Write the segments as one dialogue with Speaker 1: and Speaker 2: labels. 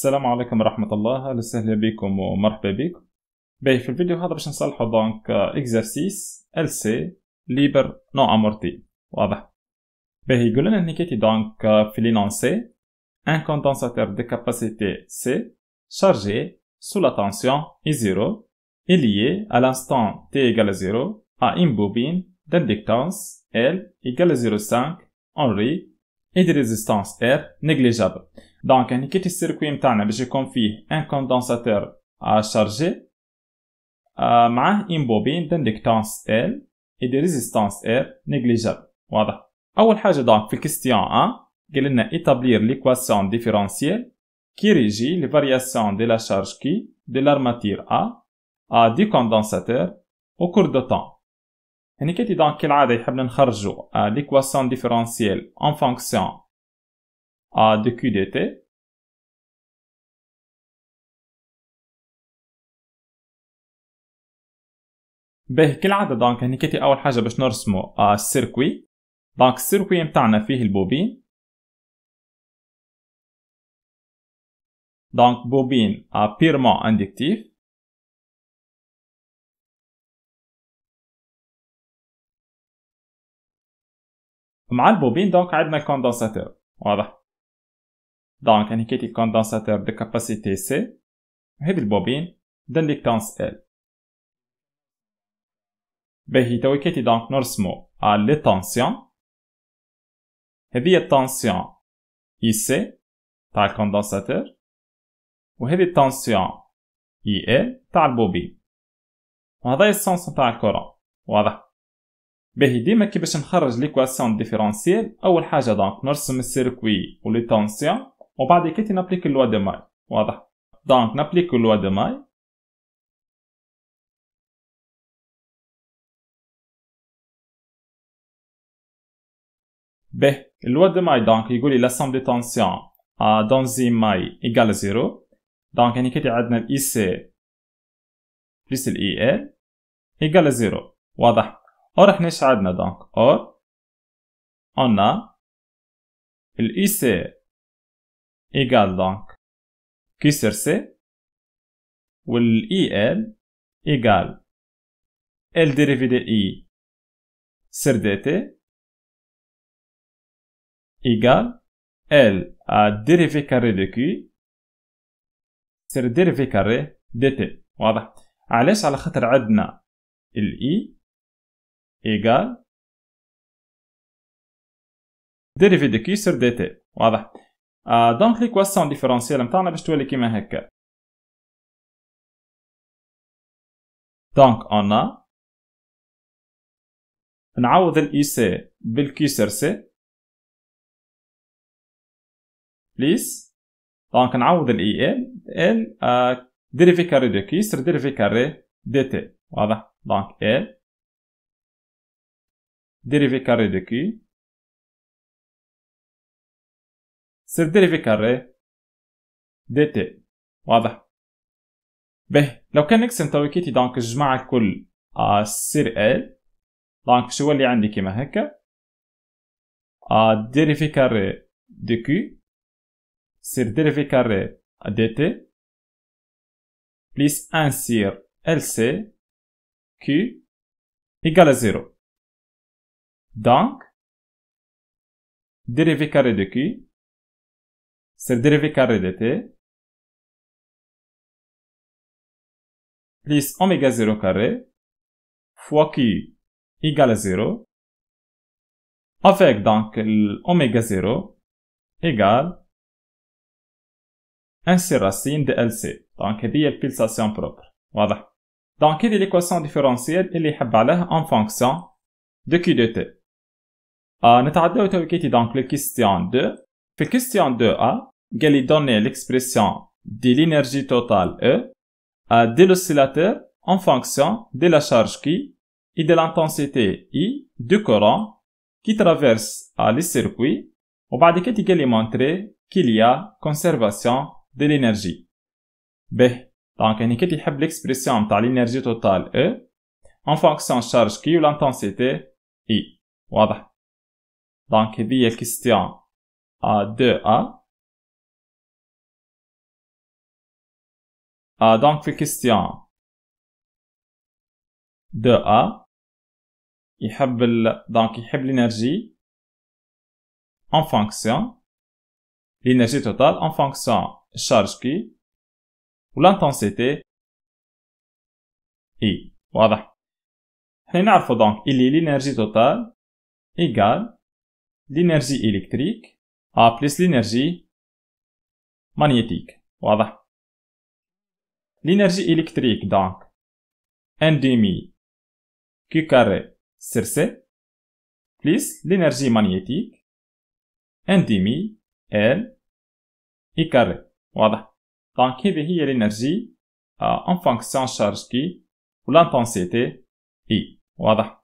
Speaker 1: Salam alaikum wa rahmat wa salam alaikum wa marhababikoum dans cette vidéo, je vais vous Lc libre non amorti Voilà. bien la question est donc dans le C Un condensateur de capacité C chargé sous la tension I0 est lié à l'instant t égale à 0 à une bobine d'inductance L égale à 0,5 Henry et de résistance R négligeable. Donc, un le circuit je confie un condensateur à charger, euh, une bobine d'inductance L et de résistance R négligeable. Voilà. première chose donc, question 1, est d'établir l'équation différentielle qui régit les variations de la charge Q de l'armature A à du condensateur au cours du temps. هنا كتي دونك كالعادة يحبنا نخرجوا l'équation
Speaker 2: différentielle en fonction à dt. به كل كالعادة دونك هني كتي أول حاجة باش نرسمو السيركوي دونك السيركوي متاعنا فيه البوبين دونك بوبين بيرمون اندكتيف مع البوبين دونك عندنا الكوندنساتور واضح دونك انا حكيت كوندنساتور
Speaker 1: كاباسيتي سي هاد البوبين دلك ال باهي تو كيتي دونك نرسمو على لي تونسيون
Speaker 2: هذه الطونسيون اي سي تاع الكوندنساتور وهذه الطونسيون اي ال تاع البوبين وهذا
Speaker 1: السونس تاع الكورون واضح باهي ديما كي باش نخرج ليكواسيون ديفيرونسيال اول حاجه دونك نرسم السيركوي لي طونسيون وبعد كده نبليك اللوا دي ماي
Speaker 2: واضح دونك نبليك اللوا دي ماي به اللوا دي ماي دونك يقول لي لاسام دي تونسيون آه، دون زي ماي ايغال زيرو
Speaker 1: دونك يعني كده عندنا الاي سي بلس الاي ال
Speaker 2: ايغال زيرو واضح او رح ايش عندنا دونك او عندنا الاي سي إيغال دونك كي سير سي والإي إل إيغال إل ديريفي دي إي سير دي تي إيغال إل ديريفي كاري دي كي سير ديريفي كاري دي تي واضح علاش على خاطر عندنا الإي إيغال ديريفي دي كي سير دي تي واضح آه، دونك ليكواسيون ديفيرونسيال نتاعنا باش تولي كيما هكا دونك اون ا نعوض الاي سي بالكي سر سي بليس دونك نعوض الاي ال ال ديريفي كاري دو كي سر ديريفي كاري دي تي واضح دونك ال ديريفي كاري دو كي سير ديريفي كاري دي تي واضح به لو كان نقسم تويكيتي دونك الجماعة الكل
Speaker 1: آه سير ال دونك شو اللي عندي كيما هكا آه ديريفي كاري دي كي سير ديريفي كاري دي
Speaker 2: تي بليس ان سير ال سي كي إيكال زيرو دونك ديريفي كاري دو كي le dérivé carré de t plus oméga 0 carré fois q égale à 0 avec donc l'oméga 0 égale 1 C
Speaker 1: racine de LC donc il y a une pulsation propre Voilà. donc a e l'équation différentielle اللي est habale en fonction de q de t آه نتعداو تو donc le question 2 في question 2A قال est donner l'expression de l'énergie totale E à de l'oscillateur en fonction de la charge Q et de l'intensité I du courant qui traverse le circuit وبعد كده قال est montrer qu'il y a conservation de l'énergie. B. Donc, est كده l'expression de l'énergie totale E
Speaker 2: en fonction de la charge Q et l'intensité I Voilà. Donc, هذه هي question a2A. Ah, donc, question. 2A. il donc a l'énergie en fonction l'énergie totale en fonction charge Q ou l'intensité I voilà donc il il est l'énergie totale égale
Speaker 1: l'énergie électrique a plus l'énergie magnétique. Voilà. L'énergie électrique, donc, 1 demi
Speaker 2: Q carré sur C, plus l'énergie magnétique, 1 demi L, I carré. Voilà.
Speaker 1: Donc, il y a l'énergie en fonction charge qui ou l'intensité I. Voilà.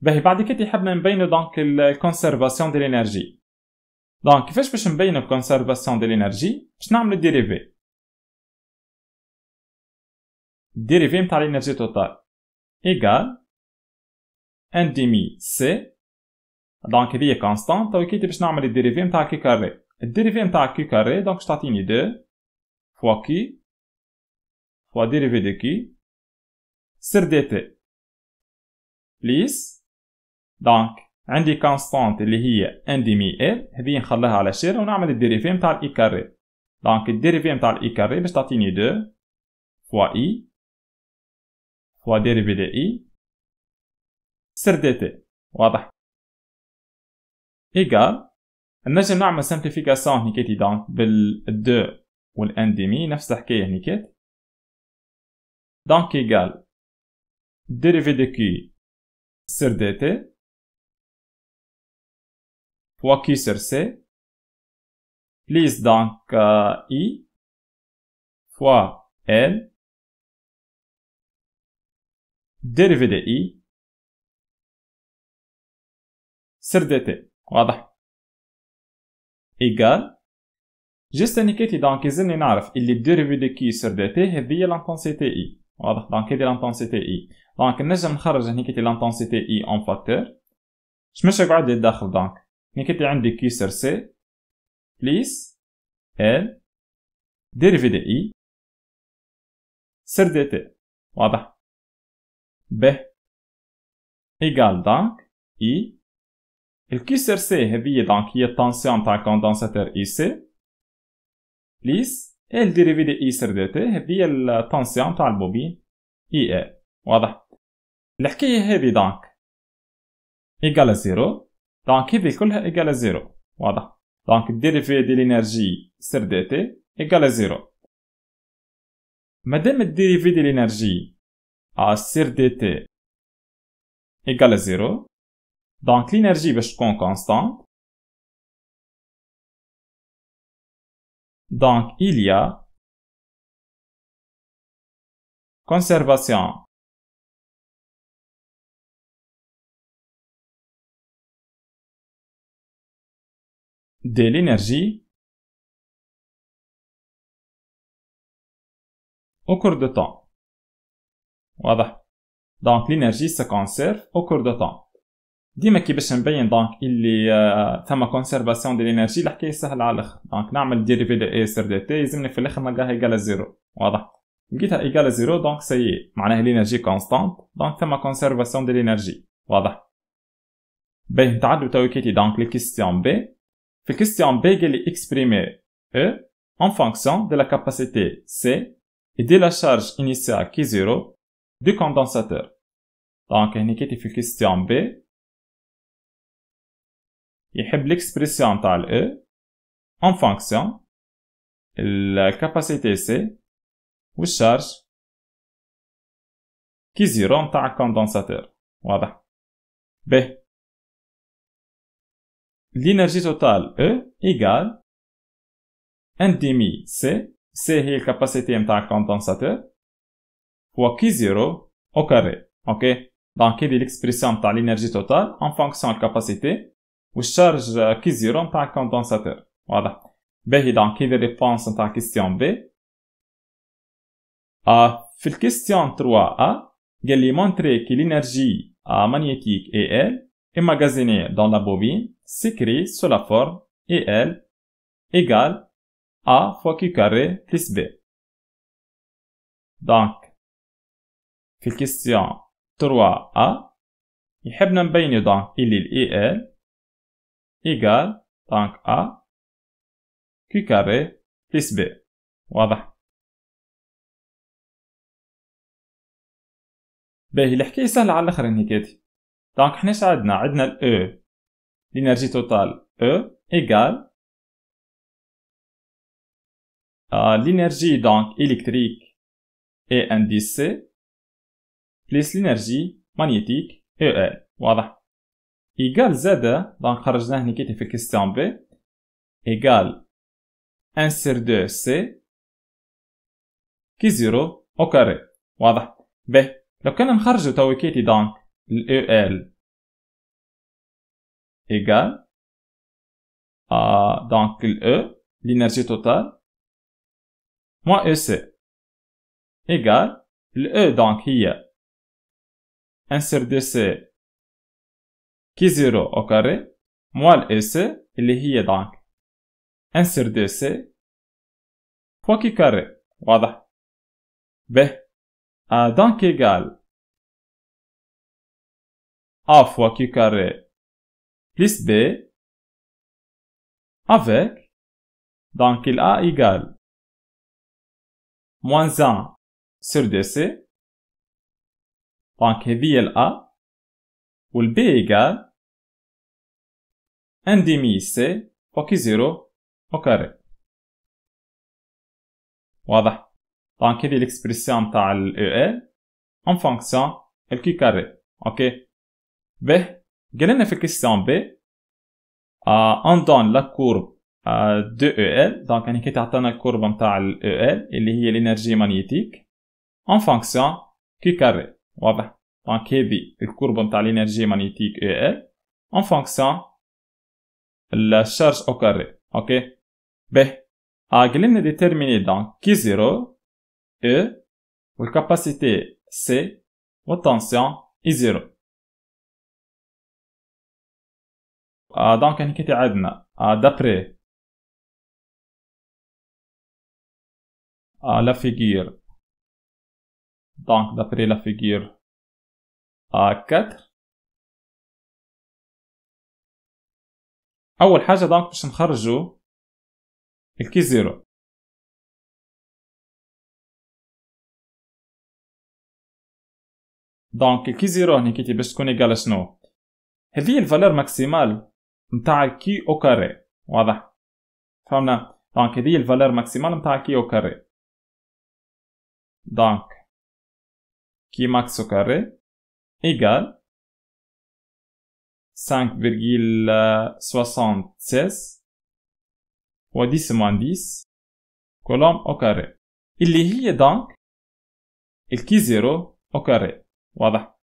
Speaker 1: باهي بعد كده حابنا donc la conservation de
Speaker 2: l'énergie دونك كيفاش باش نبينو الكونسيرفاسيون دي لينيرجي باش نعمل ديريفي الديريفي نتاع لينيرجي توتال ايغال ان ديمي سي دونك هذه كونستانت
Speaker 1: او كي باش نعمل الديريفي نتاع كي كاري الديريفي نتاع كي كاري دونك تعطيني دو
Speaker 2: فوا كي فوا ديريفي دو كي سير دي تي بليس دونك عندي كونستانت اللي هي
Speaker 1: ان دي مي ال هذه نخليها على شير ونعمل الديريفي نتاع الاي كاري دونك الديريفي نتاع الاي
Speaker 2: كاري باش تعطيني دو فوا اي فوا ديريفي دي اي سر دي تي واضح
Speaker 1: ايكال نجم نعمل سامبليفيكاسيون هنيكاتي دونك بالدو والان دي مي
Speaker 2: نفس الحكايه هنيكيت دونك ايكال ديريفي دو كي سر دي تي fois Q sur C, plus donc euh, I, fois L, dérivé de I, sur DT. Voilà. Égal. Juste indiquer, donc, ils ont une Il
Speaker 1: est dérivé de Q sur DT, et eh bien l'intensité I. Voilà. Donc, il est l'intensité I. Donc, nous avons l'intensité I en facteur. Je me suis de d'être donc. كنت
Speaker 2: عندي كي كيسر سي بليس ال ديريفي دي اي سر دي تي واضح ب ايغال دانك اي الكي الكيسر سي هذه
Speaker 1: دانك هي الطونسيون تاع الكوندنساتور اي سي بليس ال ديريفي دي اي سر دي تي هذه الطونسيون تاع البوبين اي ال واضح الحكايه هذه دانك ايكال زيرو دونك هذه كلها ايجال زيرو واضح دونك الديريفي دي لينيرجي سير دي تي ايجال زيرو
Speaker 2: مادام الديريفي لينيرجي ا سير دي تي ايجال زيرو دونك لينيرجي باش تكون كونستانت دونك إليا conservation de l'énergie au cours de temps. واضح دونك
Speaker 1: l'énergie se conserve au cours de temps ديما كي باش نبين دونك اللي آه، ثم كونسيرفاسيون دي لينيرجي الحكايه سهله على الاخر دونك نعمل ديريفي دو اي سير دي تي يلزمني في الاخر نلقاها ايكال زيرو واضح لقيتها ايكال زيرو دونك سي معناها لينيرجي كونستانت دونك ثم كونسيرفاسيون دي لينيرجي واضح باهي نتعدو تو كيتي دونك لي كيستيون بي Fait question il est E en fonction de la capacité C et de la charge initiale Q0 du condensateur.
Speaker 2: Donc, y a une question B يحب l'expression تاع E en fonction de la capacité C ou charge Q0 تاع condensateur. Voilà. B l'énergie totale E égale 1 demi C, C est
Speaker 1: la capacité de condensateur, e, fois Q0 au carré. Ok? Donc, il est l'expression de l'énergie totale en fonction de la capacité ou charge Q0 du condensateur. Voilà. Ben, donc, quelle y la réponse de la question B. sur la question 3A, il y a montré que l'énergie euh, magnétique est elle. emmagasinée dans la bobine s'écrit sous
Speaker 2: la forme IL égale A fois Q carré plus B. Donc, في question 3A يحبنا نبينو دونك اللي ال IL égale donc A Q carré plus B واضح باهي الحكاية سهلة على الآخر هنيكاتي دونك حنا عندنا عندنا ال E لينرجي توتال E إيكال لينرجي دونك إلكتريك اي ان D سي بليس لينرجي
Speaker 1: مانيتيك E L واضح إيكال زادا دونك خرجنا هنا كي في كيستيون B إيكال ان سير دو سي
Speaker 2: كي زيرو او كاري واضح به لو كان نخرجو تو كيتي دونك l'EL e égale à, donc l'E, e, l'énergie totale, moins EC égale l'E e, donc il y a, insert C qui 0 au carré moins l'EC y a donc insert C fois qui carré voilà B donc égale a fois q carré plus b avec, donc il a moins 1 sur dc, donc هذه a, ou le b égale 1 demi c fois q0 au carré. il
Speaker 1: y a l'expression de l'EL en fonction de Q carré. okay b. gelen f eksi 1b en donne la courbe de EL, donc on est la courbe de EL, qui est l'énergie magnétique, en fonction Q carré. Voilà. Donc, KB, la courbe de l'énergie magnétique EL, en fonction de la charge au carré. OK? B. On a déterminé donc Q0,
Speaker 2: E, la capacité C, ou tension I0. دونك هنيك عندنا دابري لا فيغير دونك دابري لا فيغير 4 اول حاجه دونك باش نخرجوا الكي زيرو دونك الكي زيرو هني كي باش تكون ايغال شنو هذه الفالور ماكسيمال نتاع كي او كاري واضح فهمنا دونك هذه هي الفالور ماكسيمال نتاع كي او كاري دونك كي ماكس او كاري ايغال 5,76
Speaker 1: و 10 moins 10 كولوم او كاري اللي هي دونك الكي زيرو او كاري واضح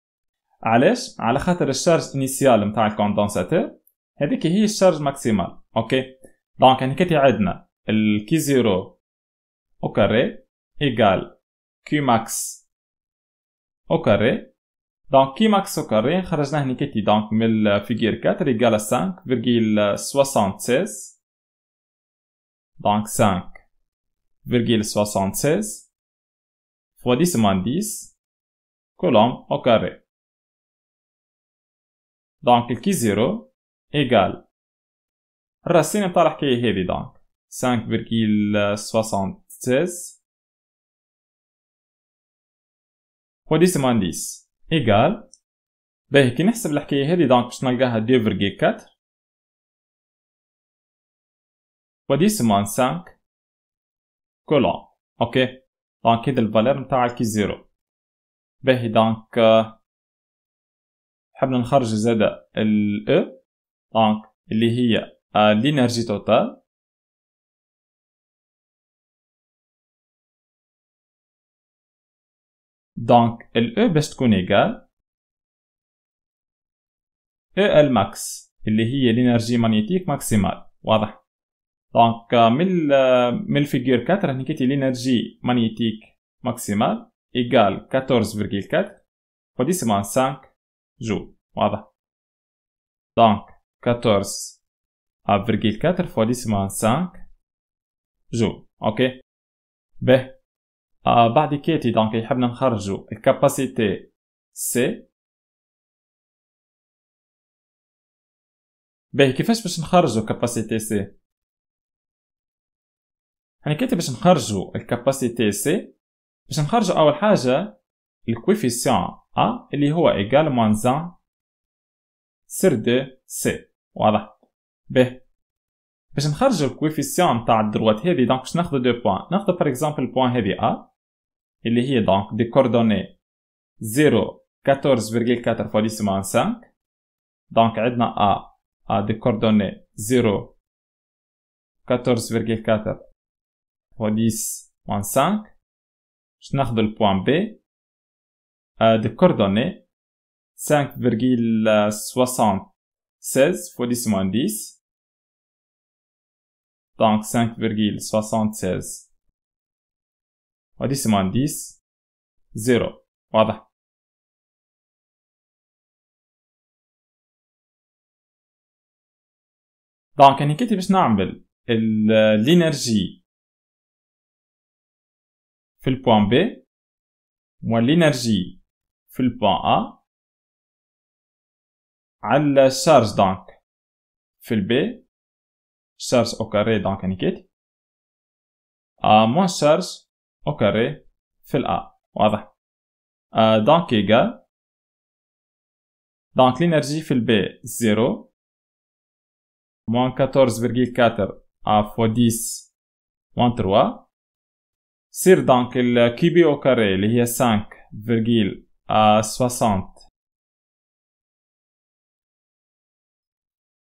Speaker 1: علاش على خاطر الشارج انيسيال نتاع الكوندنساتور هذيك هي الشارج ماكسيمال اوكي دونك هنكتي عندنا الكي زيرو او كاري ايغال كي ماكس او كاري دونك كي ماكس او كاري خرجنا هنا هنكتي دونك من الفيجير 4 ايغال 5 فيرجيل 76 دونك 5 فيرجيل 76
Speaker 2: فوا 10 من 10 كولوم او كاري دونك الكي زيرو إيجال
Speaker 1: الراسين نتاع الحكايه هذه دونك 5,76
Speaker 2: وديس ديس إيجال باهي كي نحسب الحكايه هذه دونك باش نلقاها 2,4 وديس مان 5 كولون اوكي دونك هذا الفالير نتاع الكي زيرو باهي دونك حبنا نخرج زادا ال دونك اللي هي الانرجي آه، توتال دونك ال او e باش تكون ايغال او e ال ماكس اللي هي الانرجي مانيتيك
Speaker 1: ماكسيمال واضح دونك من آه، من الفيجور آه، 4 راني كيتي الانرجي مانيتيك ماكسيمال ايغال 14,4 فديسيمال 5 جول واضح دونك 14 1,4 fois 10 moins 5 جو اوكي به
Speaker 2: بعد كيتي دونك يحبنا نخرجو الكاباسيتي سي باهي كيفاش باش نخرجو كاباسيتي سي يعني كيتي باش نخرجو الكاباسيتي
Speaker 1: سي باش نخرجو اول حاجه الكويفيسيون ا اللي هو ايغال موان زان سر دو سي واضح باهي باش نخرجو الكويفيسيون تاع الدروات هذه دونك باش ناخذ دو بوان ناخذ باغ اكزومبل بوان هذه ا اللي هي دونك دي كوردوني 0 14,4 فوا 10 moins 5 دونك عندنا ا ا دي كوردوني 0
Speaker 2: 14,4 فوا 10 moins 5 باش ناخذ البوان بي ا دي كوردوني
Speaker 1: 5,60 16 fois 10 moins 10.
Speaker 2: Donc 5,76 fois 10 moins 10 0 واضح دونك انا كنت باش نعمل الانرجي في البوان بي والانرجي في البوان ا على سارس دونك في البي سارس او كاري دونك انيكيت يعني ا آه، موان سارس او كاري في الا واضح آه، دونك ايغال دونك لينرجي في البي زيرو موان كاتورز كاتر ا آه، فو ديس موان تروا
Speaker 1: سير دونك الكيبي او كاري اللي هي سانك ا سوسانت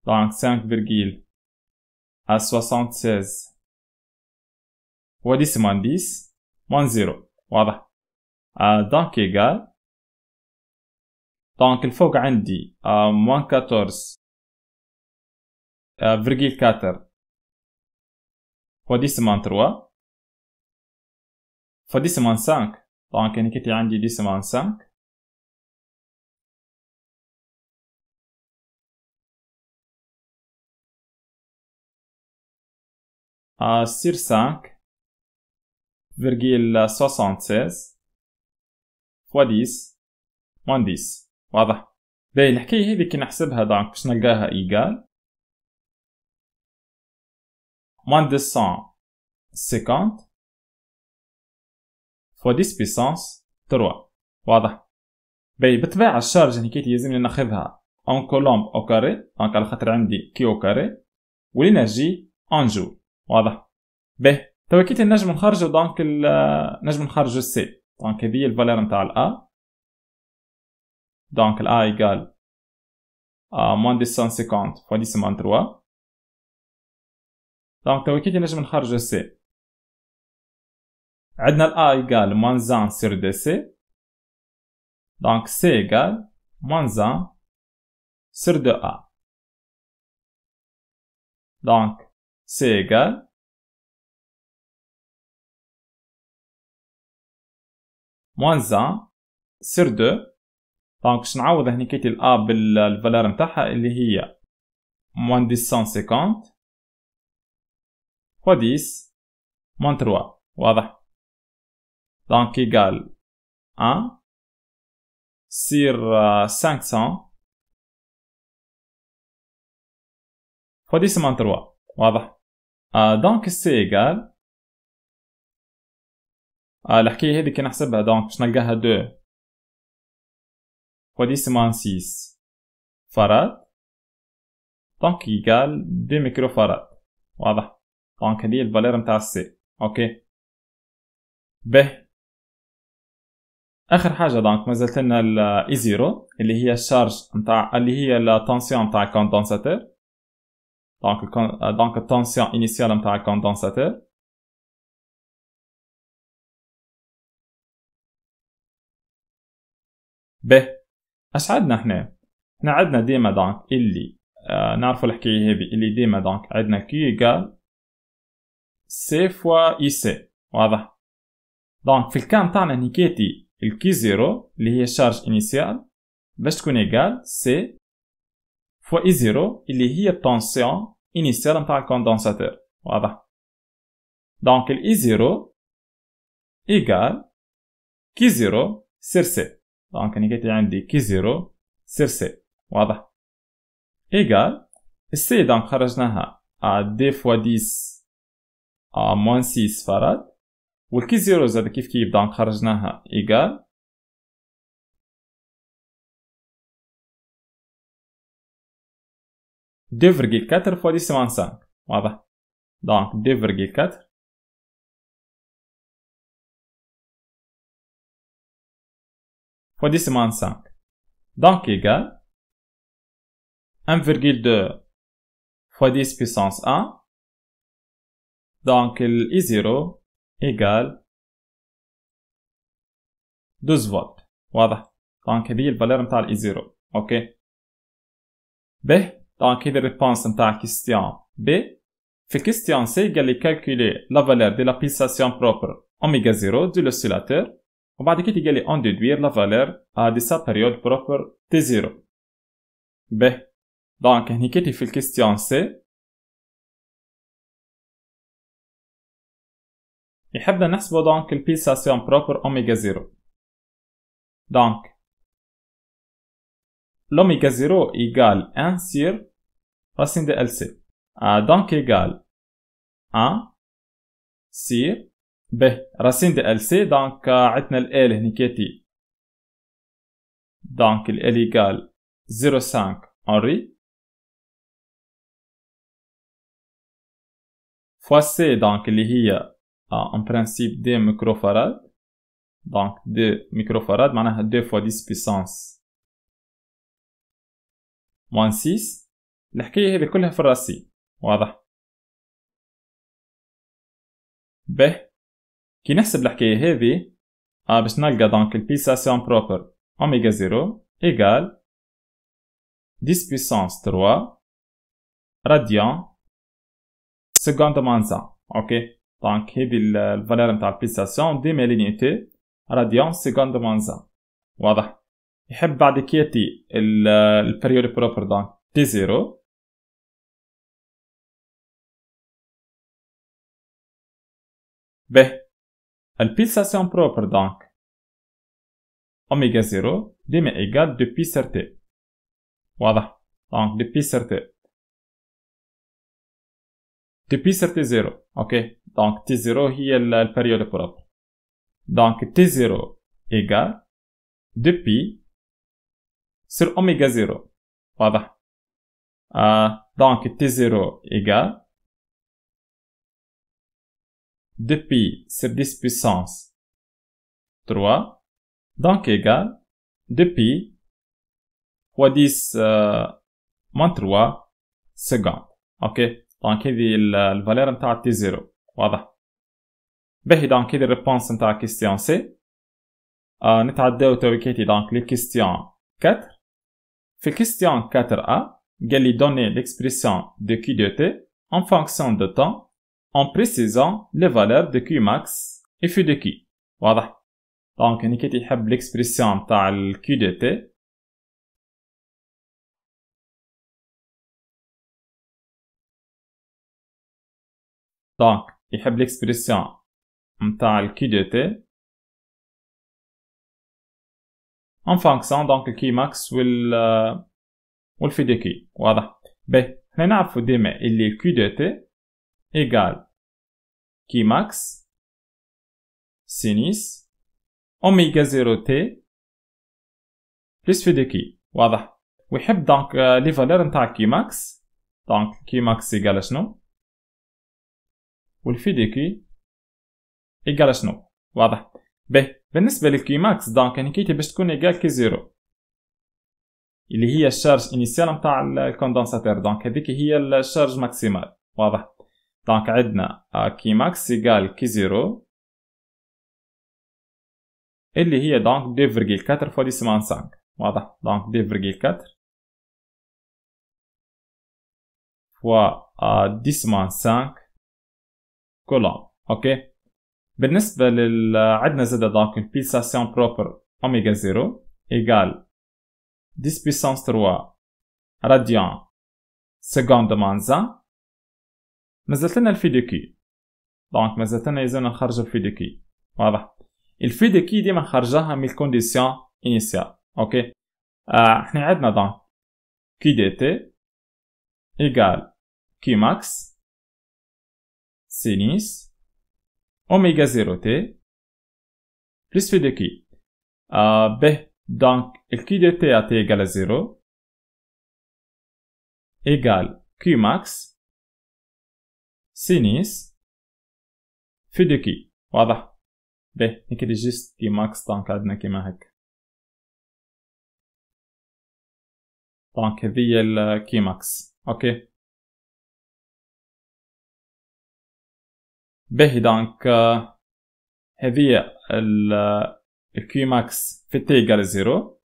Speaker 2: Euh, donc 5 euh, euh, virgule, à 76 هو ديس موان 10 موان 0 واضح آه دونك ايكال دونك الفوق عندي آه موان 14 آه فيرجيل 4 هو ديس موان 3 فديس موان 5 دونك انا كنتي عندي ديس موان 5 euh, sur 5,76 fois 10 moins 10 واضح باهي الحكايه هذي كي نحسبها دونك باش نلقاها ايكال سون سيكونت فوا ديس بيسونس تروا واضح باهي بالطبيعه الشارج
Speaker 1: كي لازمني ناخذها اون كولومب او كاري دونك على خاطر عندي كي او كاري والانرجي اون جول واضح به توكيت النجم نخرجوا دونك النجم نخرجوا السي دونك هذه الفالير نتاع الا دونك
Speaker 2: الا ا موان دي 150 فوا دي سمان 3 دونك توكيت النجم نخرجوا السي عندنا الا ايغال موان زان سير دي سي دونك سي ايغال موان زان سير دو ا دونك Sega moins 1 سير 2 دونك باش
Speaker 1: نعوض هنا كيتي الأ بالفالار نتاعها اللي هي موان 1050
Speaker 2: فوا 10 موان 3 واضح دونك ايكال 1 سير 500 فوا 10 موان 3 واضح دونك السي ايغال آه الحكاية آه، هذي كي نحسبها دونك باش نلقاها دو ودي سمان سيس فراد دونك ايغال دو ميكرو
Speaker 1: فراد واضح دونك هذه الفالير نتاع السي اوكي به اخر حاجه دونك مازالت لنا الاي زيرو اللي هي الشارج نتاع اللي هي التنسيون نتاع الكوندنساتور دونك
Speaker 2: دونك التونسيون انيسيال نتاع الكوندنساتور به اش عندنا هنا حنا عندنا ديما دونك اللي آه نعرفوا الحكايه هذه اللي ديما دونك
Speaker 1: عندنا كي ايكال سي فوا اي سي واضح دونك في الكام تاعنا نيكيتي الكي زيرو اللي هي الشارج انيسيال باش تكون ايكال سي فوق اي زيرو اللي هي التونسيون انيسيال نتاع الكوندنساتور واضح دونك الاي زيرو ايغال كي زيرو سير سي دونك انا كاتب عندي كي زيرو سير سي واضح ايغال السي دونك خرجناها
Speaker 2: ا دي فوا ديس ا موان سيس فرد والكي زيرو زاد كيف كيف دونك خرجناها ايغال 2,4 fois 10 واضح دونك 2,4 fois 10 5 donc égal 1,2 fois 10 puissance 1 donc l'I0 égale 12 فولت واضح دونك هذه هي الفالير نتاع الاي 0 اوكي به Donc هي الريبونس نتاع كيستيون
Speaker 1: بي في كيستيون سي قال لي كالكولي لا فالير دي لابيساسيون بروبر اوميغا زيرو دو لوسيلاتور وبعد كي قال لي اون ديدوير لا فالير دي سا بيريود بروبر
Speaker 2: تي زيرو به دونك هني كيتي في الكيستيون سي يحبنا نحسبو دونك البيساسيون بروبر اوميغا زيرو دونك
Speaker 1: l'oméga 0 ايجال ان سير Passende سي donc égal 1 سير به راسين دي
Speaker 2: ال سي دونك عندنا ال هنيكاتي دونك ال ايكال 0.5 هنري فوا سي دونك اللي هي ان برانسيب دي ميكروفاراد
Speaker 1: دونك دي ميكروفاراد معناها 2 فوا 10 بيسونس
Speaker 2: موان 6 الحكاية هذي كلها في راسي واضح به كي نحسب الحكاية هذي آه باش نلقى دونك البيساسيون بروبر أوميغا زيرو إيكال
Speaker 1: ديس بيسانس تروا راديان سكوند مانزا اوكي دونك هذي الفالير نتاع البيساسيون دي مالينيتي راديان سكوند مانزا واضح يحب بعد كياتي
Speaker 2: البريود بروبر دونك تي زيرو pile sa son propre donc. Oméga 0 égal égale pi sur euh, t. Voilà. Donc pi sur t. pi sur t0. Ok. Donc t0 la période propre.
Speaker 1: Donc t0 égale 2pi
Speaker 2: sur oméga 0. Voilà. donc t0 égale 2 pi sur 10 puissance 3, donc égal 2 pi
Speaker 1: fois 10 euh, moins 3 secondes. Ok, donc il y a la, valeur de T0. Voilà. Bah donc il y a la réponse de la question C. Nous avons donc donc les questions 4. la question 4A, il y a l'expression de Q de T en fonction de temps en précisant les valeurs de Qmax et f de Q.
Speaker 2: Voilà. Donc, on l'expression de Q de T دونك a l'expression de Q de T en fonction donc Qmax Q max وال euh, de Q واضح ben, mais هنا il Q de T إيجال Ki max سينيس اوميجا زيرو تي بلس في دي كي
Speaker 1: واضح ويحب دونك لي فالور نتاع كي ماكس دونك كي ماكس ايكال شنو والفي دي كي ايكال شنو واضح به بالنسبه للكي ماكس دونك انا كيتي باش تكون إيجال كي زيرو اللي هي الشارج انيسيال نتاع الكوندنساتور دونك هذيك هي الشارج ماكسيمال واضح دونك عندنا كي زيرو
Speaker 2: اللي هي دونك 2.4 فوا دي سمان 5 واضح دونك كاتر فوا دي سمان 5 كولوم اوكي بالنسبه لل
Speaker 1: عندنا زاد دونك البيلساسيون بروبر اوميغا زيرو ايغال ديس بيسونس 3 راديان سكوند مان 20 مازالت لنا دو كي دونك مازالت لنا اذا نخرج دو كي واضح الفي دو كي ديما نخرجها من الكونديسيون انيسيال اوكي آه
Speaker 2: احنا عندنا دونك كي دي تي ايغال كي ماكس سينيس اوميغا زيرو تي بلس في دو كي آه به دونك الكي دي تي ا تي ايغال زيرو ايغال كي ماكس سينيس في دو كي واضح به هكذا جست كي ماكس دونك عندنا كيما هكا دونك هذه الكي ماكس اوكي به دونك هذه الكي ماكس في تي ايجال زيرو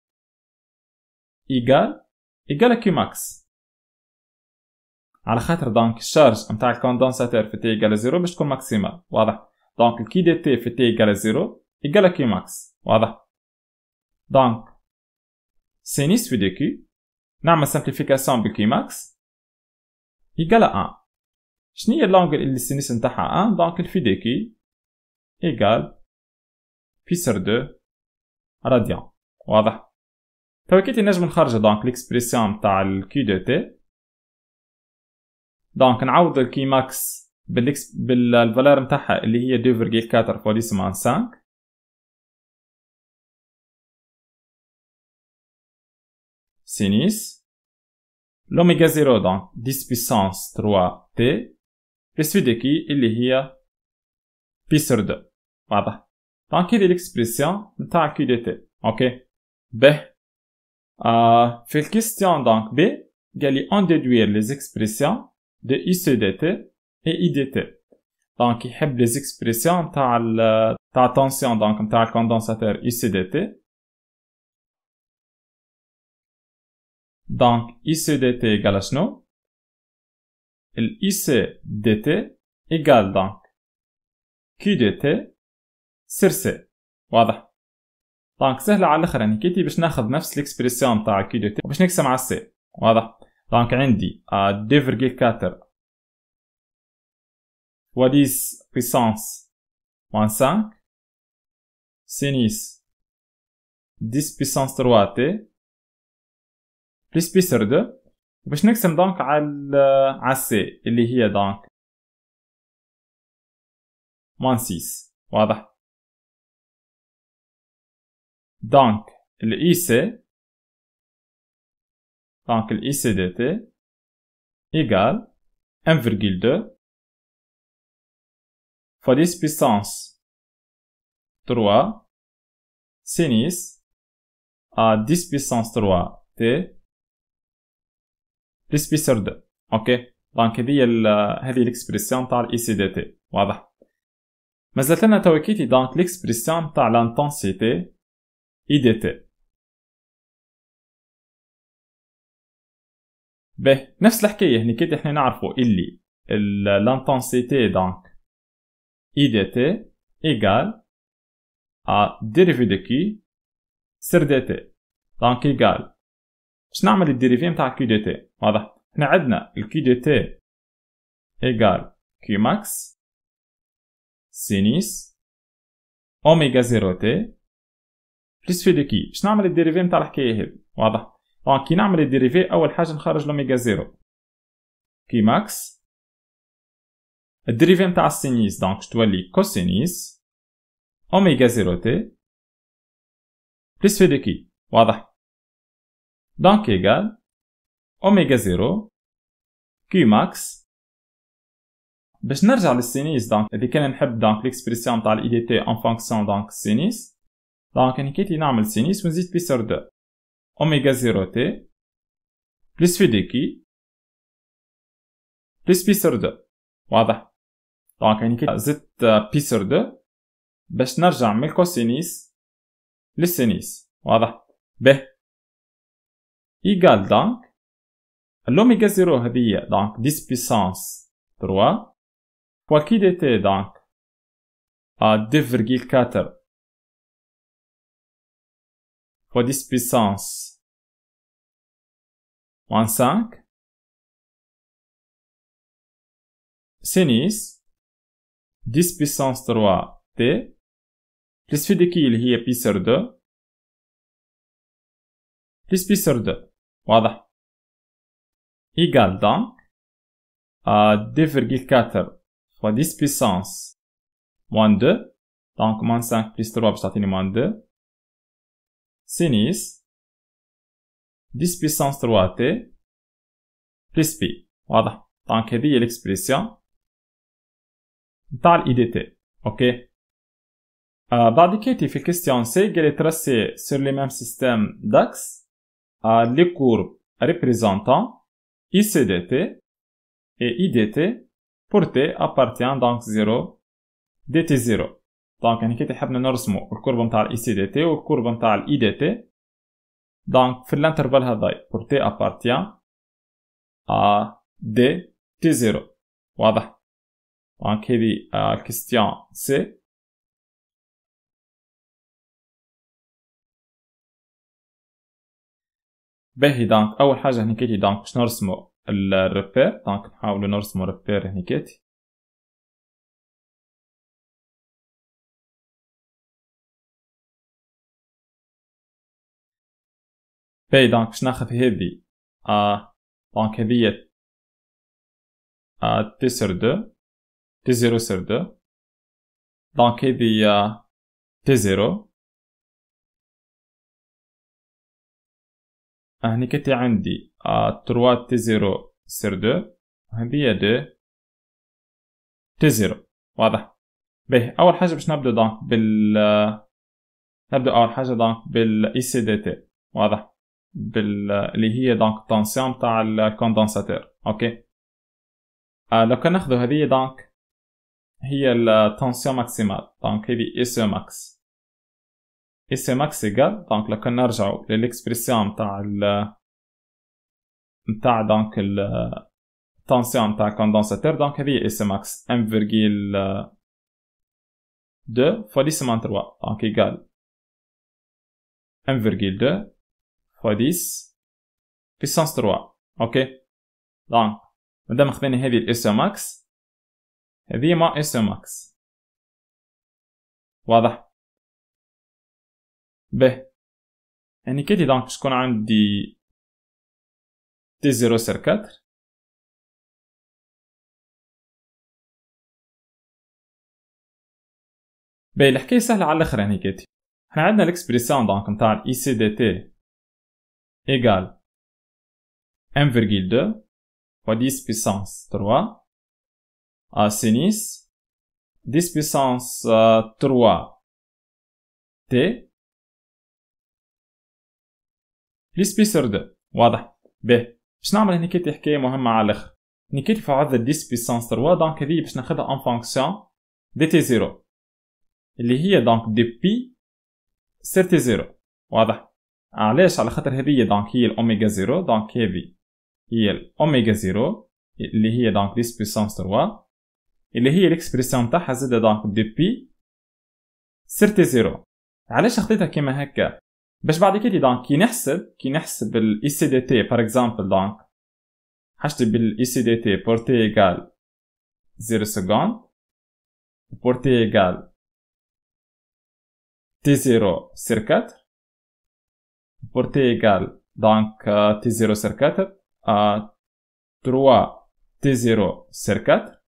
Speaker 2: ايجال ايجال كي ماكس على خاطر دونك الشارج
Speaker 1: نتاع الكوندنساتور في تي ايكال زيرو باش تكون ماكسيمال واضح دونك الكي دي تي في تي ايكال زيرو ايكال كي ماكس واضح دونك سينيس في دي كي نعمل سامبليفيكاسيون بالكي ماكس ايكال 1 شنو هي اللونغ اللي السينيس نتاعها ان دونك الفي دي كي ايكال
Speaker 2: بي سر دو راديان واضح تو كي نجم نخرج دونك ليكسبريسيون تاع الكي دو تي دونك نعوض الكي ماكس بالاكس بالفالير نتاعها اللي هي 2,4 فوا 5 سينيس l'oméga 0 دونك 10 puissance 3 تي
Speaker 1: t plus qui اللي هي بي sur 2 واضح دونك هذه الاكسبريسيون نتاع كي دي تي اوكي به آه في الكيستيون دونك بي قال لي اون ديدوير لي اكسبريسيون اي سي دي اي اي دي تي دونك يحب لي زيكسبريسيون تاع ال تاع tension
Speaker 2: دونك تاع الكوندنساتور اي سي دي تي ايغال شنو؟ ال تي ايغال دونك كي دي تي سير
Speaker 1: سي واضح دونك سهلة على الاخر يعني تي باش ناخذ نفس الاكسبريسيون تاع كي دي تي باش نقسم على سي واضح دونك عندي ديفر جي كاتر
Speaker 2: وديس بيسانس موان سانك سينيس ديس بيسانس ترواتي بلس بيسر دو باش نقسم دونك على سي اللي هي دونك موان سيس واضح دونك الاي سي Donc l'ICDT égale 1,2 fois 10 puissance 3 sinus à 10 puissance 3
Speaker 1: t plus puissance 2. OK Donc c'est l'expression de l'ICDT. Voilà. Mais لنا توكيتي دونك ليكسبريسيون
Speaker 2: تاع لانتونسيتي به نفس الحكايه هني كده احنا نعرفوا اللي الانتنسيتي دونك اي دي تي ايغال
Speaker 1: ا ديريفي دو كي سر دي تي دونك ايغال
Speaker 2: باش نعمل الديريفي نتاع كي دي تي واضح احنا عندنا الكي دي تي ايغال كي ماكس سينيس
Speaker 1: اوميغا زيرو تي بلس في دو كي باش نعمل الديريفي نتاع الحكايه هذي واضح دونك آه، كي نعمل الديريفي أول حاجة نخرج لوميغا زيرو كي ماكس
Speaker 2: الديريفي نتاع السينيس دونك تولي كوسينيس أوميغا زيرو تي بلس في دو كي واضح دونك ايغال أوميغا زيرو كي ماكس
Speaker 1: باش نرجع للسينيس دونك اذا كان نحب دونك ليكسبريسيون تاع الاي دي تي ان فونكسيون دونك سينيس دونك انا كي نعمل سينيس ونزيد بي سور 2 أوميجا زيرو
Speaker 2: تي بلس في دي بلس بي سر دو واضح دونك يعني كي زدت بي سر دو باش نرجع من الكوسينيس للسينيس واضح ب
Speaker 1: إيكال دونك الأوميجا زيرو هذه دونك ديس بيسانس
Speaker 2: تروا فوا كي دي تي دونك ا ديفرغيل كاتر fois 10 puissance moins 5 sinus 10 puissance 3 t Plus de Plisfideki il est pi sur 2 Plus pi sur 2 Voilà égale donc à 2,4 fois 10 puissance moins 2 donc moins 5 plus 3 ça تعطيني moins 2 sinus, 10 puissance 3t, plus pi. Voilà. Donc, il y a l'expression, dal idt. OK? Bah,
Speaker 1: euh, il question, c'est qu'elle est tracée sur le même système d'axes, euh, les courbes représentant ICDT et IDT pour T appartient donc 0, DT0. دونك هنا كي تحبنا نرسمو الكوربه نتاع الاي سي e دي تي والكوربه نتاع الاي دي تي دونك في الانترفال هذايا
Speaker 2: بور تي ابارتيان ا دي تي زيرو واضح دونك هذه الكيستيون آه، سي باهي دونك اول حاجه هنيكيتي دونك باش نرسمو الريبير دونك نحاولو نرسمو ريبير هنيكيتي باي دونك باش ناخذ هذي آه دونك هذي آه تي سر دو تي زيرو سر دو دونك هذي آه تي زيرو هني كتي عندي آه تروا تي زيرو سر دو هذي دو
Speaker 1: تي زيرو واضح باهي اول حاجه باش نبدا دونك بال آه، نبدا اول حاجه دونك بالاي سي دي تي واضح بال اللي هي دونك التونسيون تاع الكوندنساتور اوكي آه لو كان ناخذ هذه دونك هي التونسيون ماكسيمال دونك هذه اس ماكس اس ماكس ايغال دونك لو كان نرجعو للاكسبرسيون تاع ال تاع دونك ال تونسيون تاع الكوندنساتور دونك هذه اس ماكس ام فيرغيل 2 فوا 10 3 دونك
Speaker 2: ايكال 1,2 fois 10 puissance 3 اوكي دونك مادام خذينا هذه الاس ماكس هذه مع اس ماكس واضح به يعني كده دونك شكون عندي تي زيرو سير كاتر باهي الحكايه سهله على الاخر يعني كاتي حنا عندنا الاكسبريسيون دونك نتاع الاي سي دي تي égale 1,2 fois 10 puissance 3 à sinus 10 puissance 3 euh, t pi sur 2
Speaker 1: واضح باهي باش نعمل هنيكاتي حكايه مهمه على الاخر هنيكاتي في عدد 10 بيسانس 3 دونك هذه باش ناخذها ان فانكسيون دي تي 0 اللي هي دونك دي بي سير تي 0 واضح علاش آه، على خاطر هذه دونك هي الاوميغا زيرو دونك هذه هي الاوميغا زيرو اللي هي دونك ديس بيسونس 3 اللي هي الاكسبريسيون تاعها زاد دونك دو بي سيرتي زيرو علاش خديتها كيما هكا باش بعد كده دونك كي نحسب كي نحسب الاي سي دي تي بار اكزامبل دونك حسب بالاي سي دي تي بورتي ايغال
Speaker 2: 0 سكوند بورتي ايغال تي زيرو سير 4 pour t égale donc
Speaker 1: euh, t0 sur 4 à 3 t0 sur 4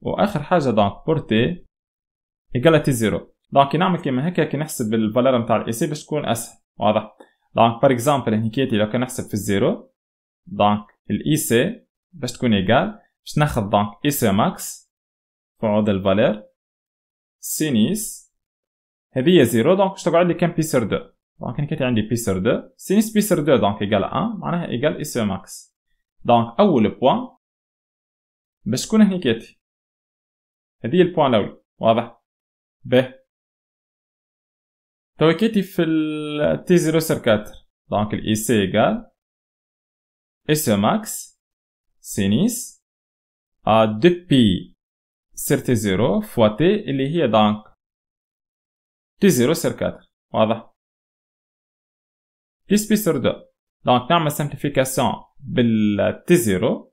Speaker 1: واخر حاجه donc pour t ايكال t0 دونك كي نعمل كيما هكا كي نحسب الفالور نتاع الاي سي باش تكون اسهل واضح دونك بار اكزامبل هني لو كان نحسب في الزيرو دونك الاي سي باش تكون ايكال باش ناخذ دونك اي سي ماكس في عود الفالور سينيس هذه زيرو دونك باش تقعد لي كام بي سور دو دونك انا كانت عندي بي سر دو سينس بي سر دو دونك ايكال ا
Speaker 2: معناها ايكال اس ماكس دونك اول بوان باش تكون هني كاتي هذه البوان الاول واضح ب توا كاتي في تي زيرو سر كاتر دونك الاي سي ايكال اس ماكس سينيس ا دو بي سير تي زيرو فوا تي اللي هي دونك تي زيرو سر كاتر واضح بلس بي sur دو دونك نعمل سامبليفيكاسيون بالتي زيرو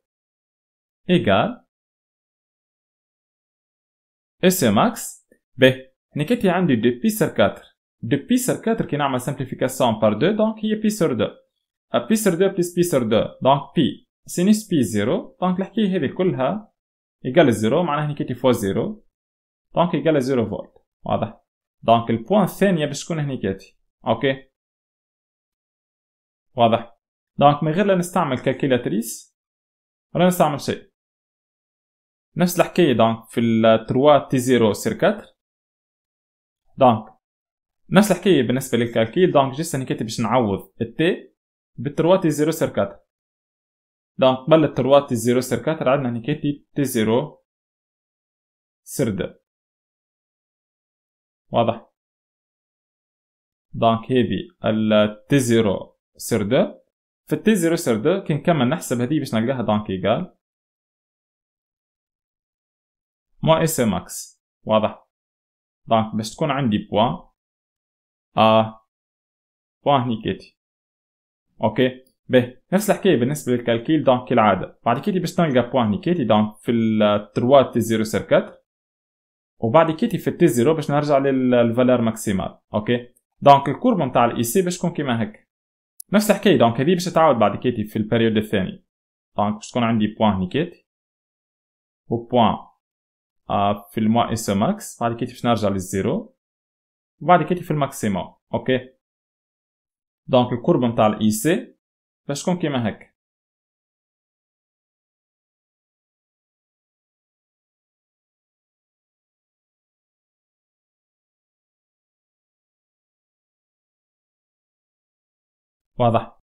Speaker 2: 0 ايكال اس ماكس باهي هنا كي عندي دو بي sur
Speaker 1: 4 دو بي sur 4 كي نعمل سامبليفيكاسيون بار دو دونك هي بي sur دو بي سر دو بلس بي سر دو دونك بي سينوس بي زيرو دونك الحكايه هذه كلها ايكال زيرو معناها هنا كي فوا زيرو دونك ايكال زيرو فولت واضح دونك البوان
Speaker 2: الثانيه باش تكون هنا كاتي اوكي واضح دونك من غير لا نستعمل كالكيلاتريس ولا نستعمل شيء
Speaker 1: نفس الحكاية دونك في ال 3 تي 0 سير 4 دونك نفس الحكاية بالنسبة للكالكيل دونك جست انا كاتب باش نعوض التي بال 3 تي
Speaker 2: 0 سير 4 دونك قبل ال 3 تي 0 سير 4 عندنا هنا كاتب تي 0 سير 2 واضح دونك هذه ال تي 0 سردة
Speaker 1: دو تي زيرو سير دو كي نكمل نحسب هذه باش نلقاها دونك ايكال
Speaker 2: موا اس ماكس واضح دونك باش تكون عندي بوان ا آه. بوان هنيكاتي اوكي
Speaker 1: به نفس الحكايه بالنسبه للكالكيل دونك كالعاده بعد كيتي باش تلقى بوان هنيكاتي دونك في ال 3 تي 0 سر 4 وبعد كيتي في التي 0 باش نرجع للفالور ماكسيمال اوكي دونك الكورب نتاع الاي سي باش تكون كيما هكا نفس الحكايه دونك هذه باش تتعاود بعد كيتي في البريود الثاني دونك باش تكون عندي بوان هني و بوان آه في الموا اس ماكس بعد كيتي باش نرجع للزيرو وبعد
Speaker 2: كيتي في الماكسيموم اوكي دونك القرب نتاع الاي سي e باش تكون كيما هكا واضح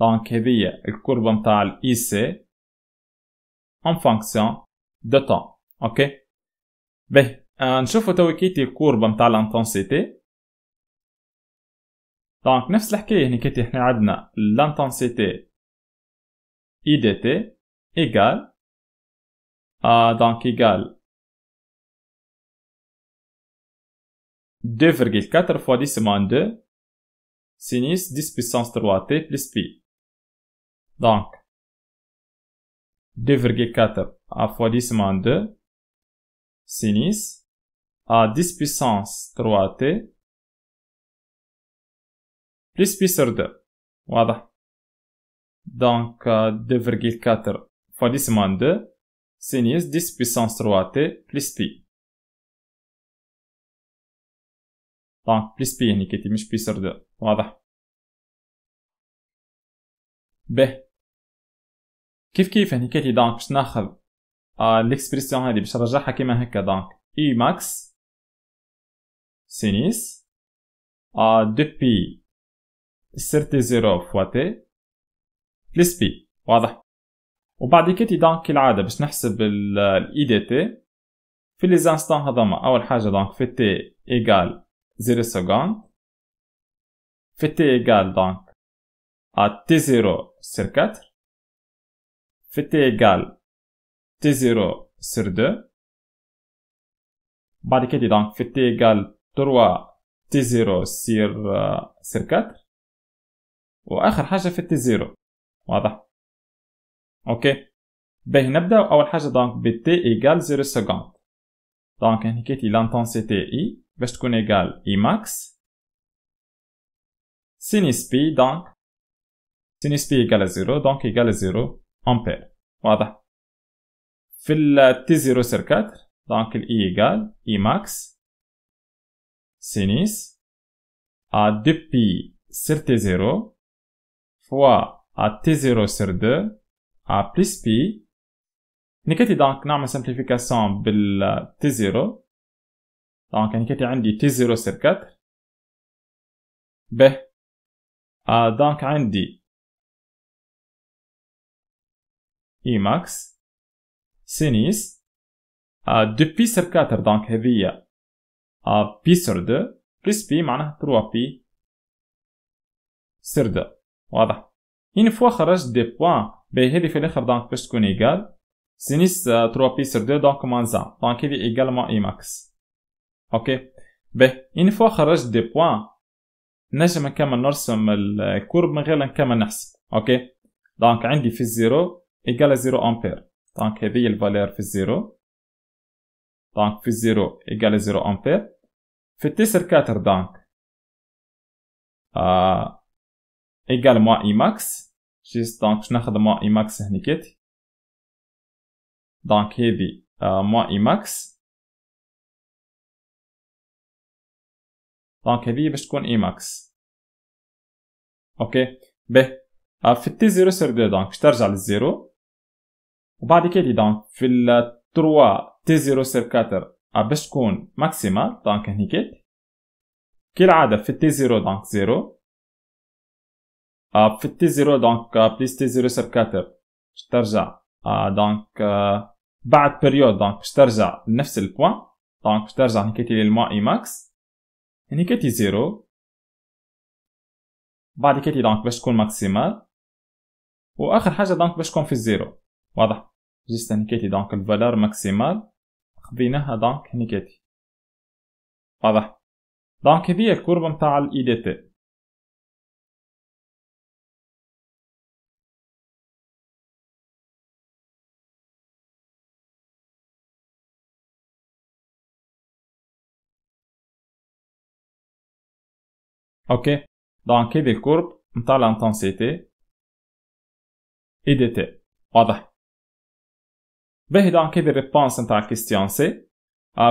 Speaker 2: دونك هذه الكوربة متاع الاي سي ان فانكسيون
Speaker 1: دو طون اوكي باهي آه، نشوفو توا كيتي الكوربة متاع الانتنسيتي
Speaker 2: دونك نفس الحكاية هنا كيتي احنا عندنا الانتنسيتي اي دي تي ايكال آه دونك ايكال 2,4 فوا 10 moins 2 sinus 10 puissance 3t plus pi. Donc, 2,4 à fois 10 moins 2 sinus à 10 puissance 3t plus pi sur 2. Voilà. Donc, 2,4 fois 10 moins 2 sinus 10 puissance 3t plus pi. Donc, plus pi n'est-ce pas مش pi sur 2. واضح به كيف كيف هنيكاتي يعني دونك باش ناخذ آه
Speaker 1: الاكسبريسيون هذه باش نرجعها كيما هكا دونك اي ماكس سينيس آه دو بي سير تي زيرو فوا تي بلس بي واضح وبعد كاتي دونك كالعادة باش نحسب اي دي تي في لي زانستون هذوما اول حاجة دونك في تي ايكال
Speaker 2: زيرو سكوند fete donc à t0 sur 4, fete égale t0 sur 2, بعد كده donc fete égale 3
Speaker 1: t0 sur, سير sur 4, واخر حاجه في التي زيرو واضح اوكي باهي نبدا اول حاجه دونك بي تي ايكال زيرو سكوند دونك هنا كيتي لانتونسيتي اي باش تكون إيجال اي ماكس sin SP donc sin SP égale à 0 donc égale à 0 أمبير واضح في ال T0 sur 4 donc ال E égale E max sinus à 2pi sur T0 fois à T0 sur 2 à plus pi نكتي دونك نعمل
Speaker 2: simplification بال T0 دونك نكتي عندي T0 sur 4 به آه دونك عندي اي ماكس سينيس آه دو بي سر 4 دونك هذيا آه بي سر 2
Speaker 1: بلس بي معناها تروا بي سر دو واضح اين فوا خرجت دي بوان باهي هذي في الاخر دونك باش تكون ايكال سينيس آه، تروا بي سر دو دونك مانزا دونك هذي إيكال ايكالمون اي ماكس اوكي باهي اين فوا خرجت دي بوان نجم نكمل نرسم الكورب من غير نكمل نحسب اوكي دونك عندي في الزيرو ايجال زيرو امبير دونك هذه الفالير في الزيرو
Speaker 2: دونك في الزيرو ايجال زيرو امبير في التيسر كاتر دونك آه ايجال مو اي ماكس جيست دونك باش ناخذ مو اي ماكس هنيكاتي دونك هذه آه مو اي ماكس دونك هذه باش تكون اي ماكس اوكي به آه،
Speaker 1: في تي زيرو سير دو دونك باش ترجع للزيرو وبعد كده دونك في التروا تي زيرو سير كاتر آه، باش تكون ماكسيمال دونك هنيكت كالعادة في تي زيرو دونك زيرو آه، في تي زيرو دونك بليس تي زيرو سير كاتر باش ترجع دونك بعد بريود دونك باش ترجع لنفس البوان دونك باش ترجع هنيكت للموا اي ماكس هني يعني كتي زيرو بعد كتي دونك باش تكون ماكسيمال واخر حاجه دونك باش تكون في الزيرو واضح جست هني كتي دونك الفالور
Speaker 2: ماكسيمال خذيناها دونك هني كتي واضح دونك هذه الكوربه نتاع الاي دي تي OK دونك هذه دي كورب نتاع لانتونسيتي اي دي تي واضح باهي دونك هذه الريبونس
Speaker 1: نتاع كيستيون سي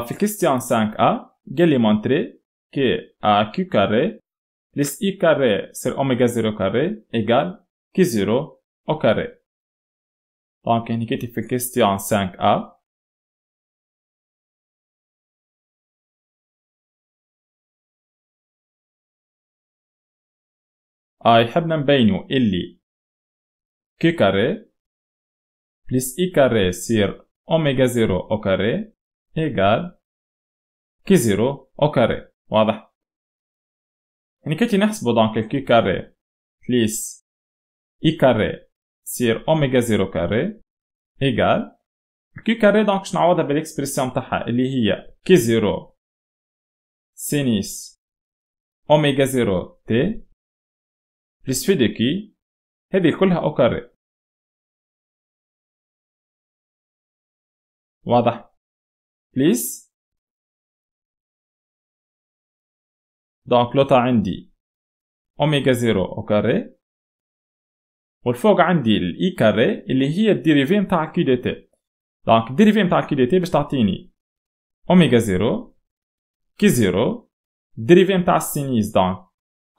Speaker 1: في كيستيون 5 ا قال لي مونتري كي كيو كاري بلس اي كاري سير اوميغا 0 كاري ايغال كي زيرو
Speaker 2: او كاري دونك هني كي في كيستيون 5 ا اي حبنا نبينو اللي كي كاري بلس اي كاري سير اوميجا زيرو او كاري ايجال كي زيرو او كاري واضح يعني كي نحسبو دونك كي كاري بلس
Speaker 1: اي كاري سير اوميجا زيرو كاري ايجال كي كاري دونك باش نعوضها بالاكسبرسيون تاعها اللي هي كي زيرو سينيس
Speaker 2: اوميجا زيرو تي السفيدكي هذه كلها أوكاري واضح بليز دونك لوطا عندي أوميجا زيرو أوكاري
Speaker 1: والفوق عندي الإي e كاري اللي هي الديريفي متاع كي دي تي دونك الديريفي متاع كي دي تي باش تعطيني أوميجا زيرو كي زيرو الديريفي متاع السينيس دونك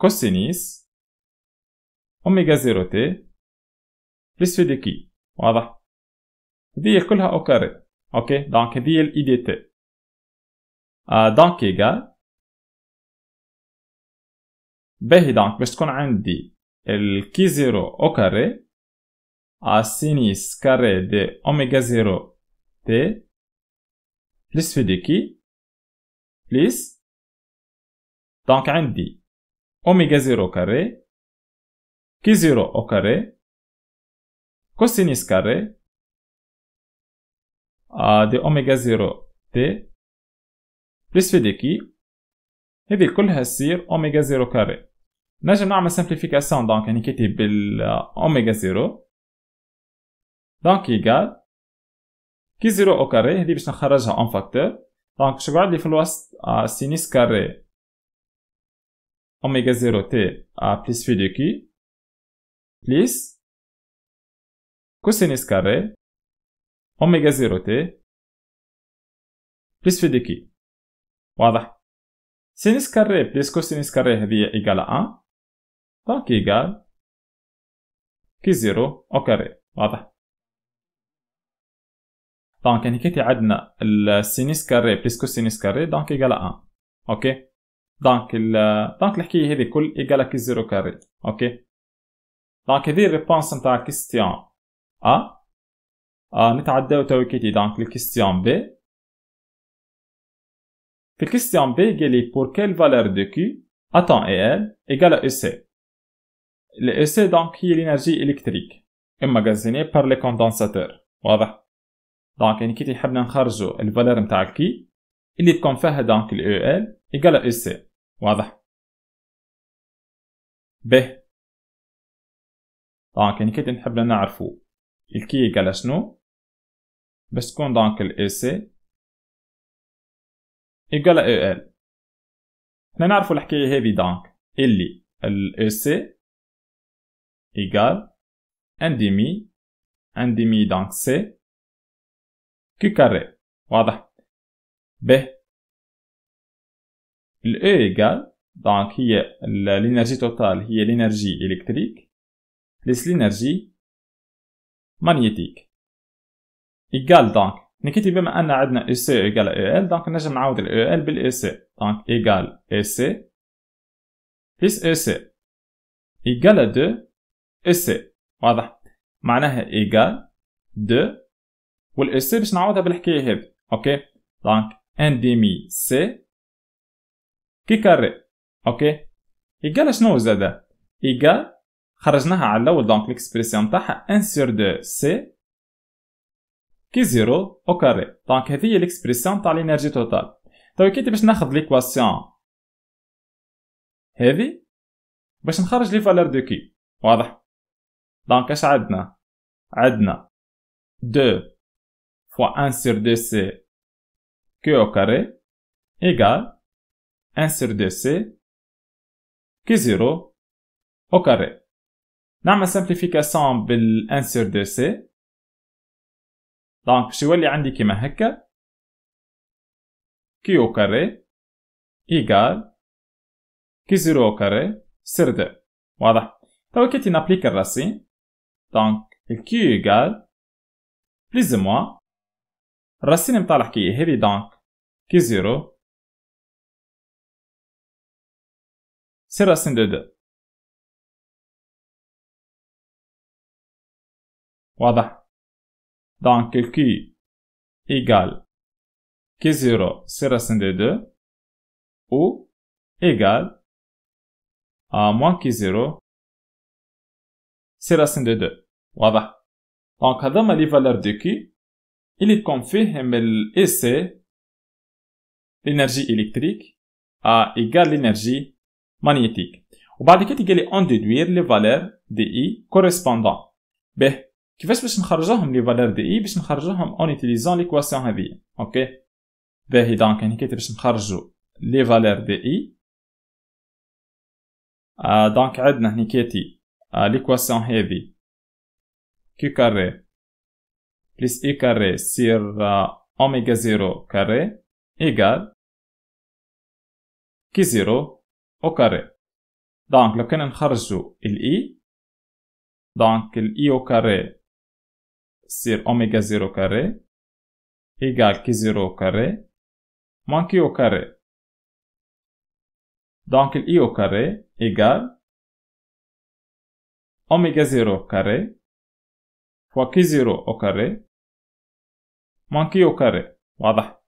Speaker 1: كوسينيس أوميجا زيرو تي
Speaker 2: بلس في دي كي واضح هذه كلها أو كاري أوكي دونك هذه الإي دي تي دونك إيكال باهي دونك باش تكون عندي الكي زيرو أو كاري سينيس كاري دي أوميجا زيرو تي بلس في دي كي بلس دونك عندي أوميجا زيرو كاري كي زيرو أو كاري كوسينيس كاري دي أوميجا زيرو تي بلس في دي كي هذه
Speaker 1: كلها تصير أوميجا زيرو كاري نجم نعمل سامبليفيكاسيون دونك يعني كاتب بالأوميجا زيرو دونك يقال كي زيرو أو كاري هذه باش نخرجها أون فاكتور دونك شو قاعد لي في الوسط سينيس كاري
Speaker 2: أوميجا زيرو تي بلس في دي كي بليس كوسينس كاري أوميجا زيرو تي بليس في كي واضح سينس كاري بليس كوسينس كاري هذه إيكال أن دونك إيكال كي زيرو أو كاري واضح دونك يعني كي
Speaker 1: عندنا السينس كاري بليس كوسينس كاري دونك إيكال أن أوكي دونك ال دونك الحكاية هذه كل إيكال كي زيرو كاري أوكي دونك هذه الريبونس نتاع كيستيون ا آه نتعداو تو كيتي دونك الكيستيون بي في الكيستيون بي قال لي بور كيل فالور دو كي اتون اي ال ايغال اي سي الاي سي دونك هي الانرجي الكتريك اماغازيني بار لي كوندنساتور واضح دونك يعني كي تحبنا
Speaker 2: نخرجوا الفالور نتاع الكي اللي تكون فيها دونك الاو ال ايغال اي سي واضح به دونك يعني كنت نحب نعرفو الكي يقال شنو باش تكون دونك الاي سي يقال اي ال حنا نعرفو الحكايه هذه دونك اللي الاي سي يقال ان ديمي ان ديمي دونك سي كي كاري واضح ب الاي يقال
Speaker 1: دونك هي الانرجي توتال هي الانرجي الكتريك plus l'énergie magnétique إيكال donc, نكتب بما أن عندنا اي سي إيكال اي ال دونك نجم نعوض الاي ال بالاي سي دونك إيكال اي سي بلس اي سي إيكال دو اي واضح معناها إيكال دو والاي سي باش نعوضها بالحكاية هذي أوكي دونك ان ديمي سي كي كاري أوكي إيكال شنو زادا إيكال خرجناها على الاول دونك ليكسبريسيون تاعها ان سور دو سي كي زيرو او كاري دونك هذه هي ليكسبريسيون تاع لينيرجي توتال تو كي باش ناخذ ليكواسيون
Speaker 2: هذه باش نخرج لي فالور دو كي واضح دونك اش عندنا عندنا دو فوا ان سور دو سي كي او كاري ايغال ان سور دو سي كي زيرو او كاري نعمل simplification بالانسر دو سي دونك باش يولي عندي كيما هكا كيو كاري ايكال كي زيرو كاري سر دو واضح توا كي تنابليك الراسين دونك الكيو ايغال بليز موا الراسين نتاع الحكاية هذي دونك كي زيرو سر راسين دو دو Donc Q égale Q0 c'est racine de 2 ou égale à moins Q0 c'est racine de 2. Donc, à هذوما valeurs de Q كي اللي تكون فيهم
Speaker 1: الاسي l'énergie électrique à égale l'énergie magnétique. qu'il à en déduire les valeurs de i correspondant. B. Ben, كيفاش باش نخرجوهم لي فالور دي اي باش نخرجوهم اون يوتيليزون ليكواسيون هذه اوكي باهي دونك هنا كيت باش نخرجو لي فالور دي اي آه دونك عندنا هنا كيتي آه ليكواسيون هذه
Speaker 2: كيو كاري بلس اي كاري سير آه اوميغا زيرو كاري ايغال كي زيرو او كاري دونك لو كان نخرجو الاي دونك الاي او كاري تصير أوميجا زيرو كاري إيجال كي زيرو كاري moins كيو كاري دونك Donc I au carré égale oméga 0 au carré fois Q0 au carré moins واضح؟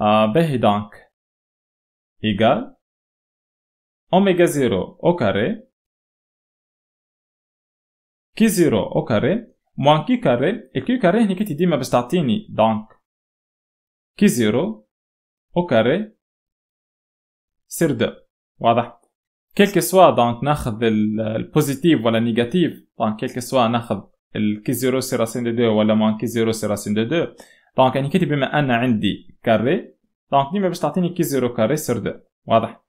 Speaker 2: آه باهي دونك إيجال أوميجا زيرو أو كاري كي زيرو او
Speaker 1: كاري موان كي كاري الكي كاري هنا كنتي ديما باش تعطيني دونك كي زيرو او كاري سير دو واضح كيلك سوا دونك ناخذ البوزيتيف ولا نيجاتيف دونك كيلك سوا ناخذ الكي زيرو سي راسين دو دو ولا موان كي زيرو سي راسين دو دو دونك يعني كنتي بما ان عندي كاري دونك ديما باش تعطيني كي زيرو كاري سير دو واضح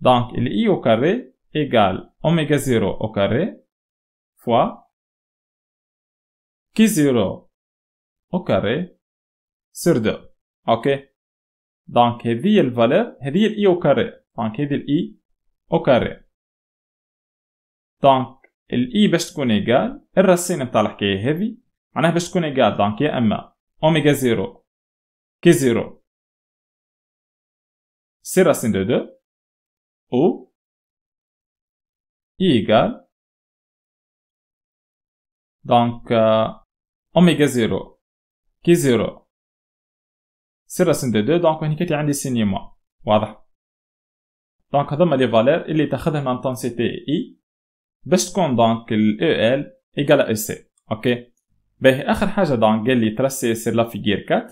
Speaker 1: دونك
Speaker 2: الاي او كاري ايغال اوميغا زيرو او كاري fois K0 au carré sur 2
Speaker 1: اوكي دونك هذه الفالير هذه الاي او كاري دونك هذه الاي او كاري دونك الاي باش تكون ايكال
Speaker 2: الراسين نتاع الحكايه هذه معناها باش تكون ايكال دونك يا اما اوميغا زيرو كي زيرو سي راسين دو دو او اي ايكال Donc, euh, oméga 0 كي 0
Speaker 1: سر سن دو دو دونك هنا كانت عندي سيني موا واضح دونك هذوما لي فالير اللي تاخذهم انتنسيتي اي باش تكون دونك ال او ال ايغال او سي اوكي باهي اخر حاجه دونك قال لي تراسي سير لا فيغير 4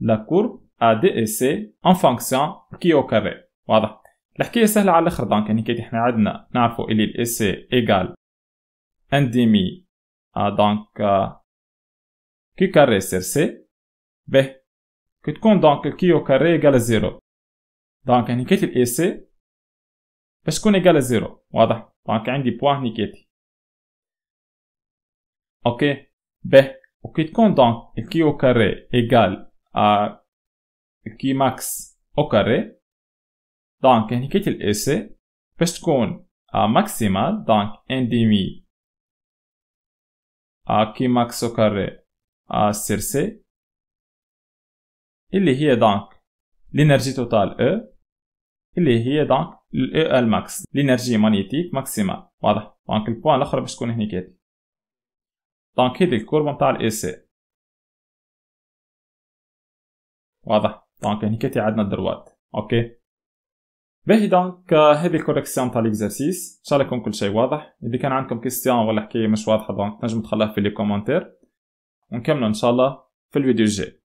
Speaker 1: لا كورب ا دي اي سي ان فونكسيون كي او كاري واضح الحكايه سهله على الاخر دونك يعني كي احنا عندنا نعرفوا اللي الاس سي ايكال ان ديمي دونك كي كاري سير سي به كتكون دونك او كاري ايغال زيرو دونك هني كيتي الاي سي باش تكون ايغال زيرو واضح دونك عندي بوان هني اوكي به وكي تكون دونك او كاري ايغال ا
Speaker 2: كي ماكس او كاري دونك هني كيتي الاي سي باش تكون ا ماكسيمال دونك ان مي
Speaker 1: أو كاري سير سي اللي هي دونك لينرجي توتال او اللي هي دونك الاو الماكس لينرجي مانيتيك ماكسيمال واضح دونك البوان الاخر باش تكون هنا كاتب
Speaker 2: دونك هذه الكوربه نتاع الاي سي واضح دونك هنا كاتي عندنا الدروات اوكي باهي دونك هذه
Speaker 1: الكوريكسيون تاع ليكزارسيس ان شاء الله يكون كل شيء واضح اذا كان عندكم كيستيون ولا حكايه مش واضحه دونك تنجم تخليها في لي كومونتير ونكملوا ان شاء الله في الفيديو الجاي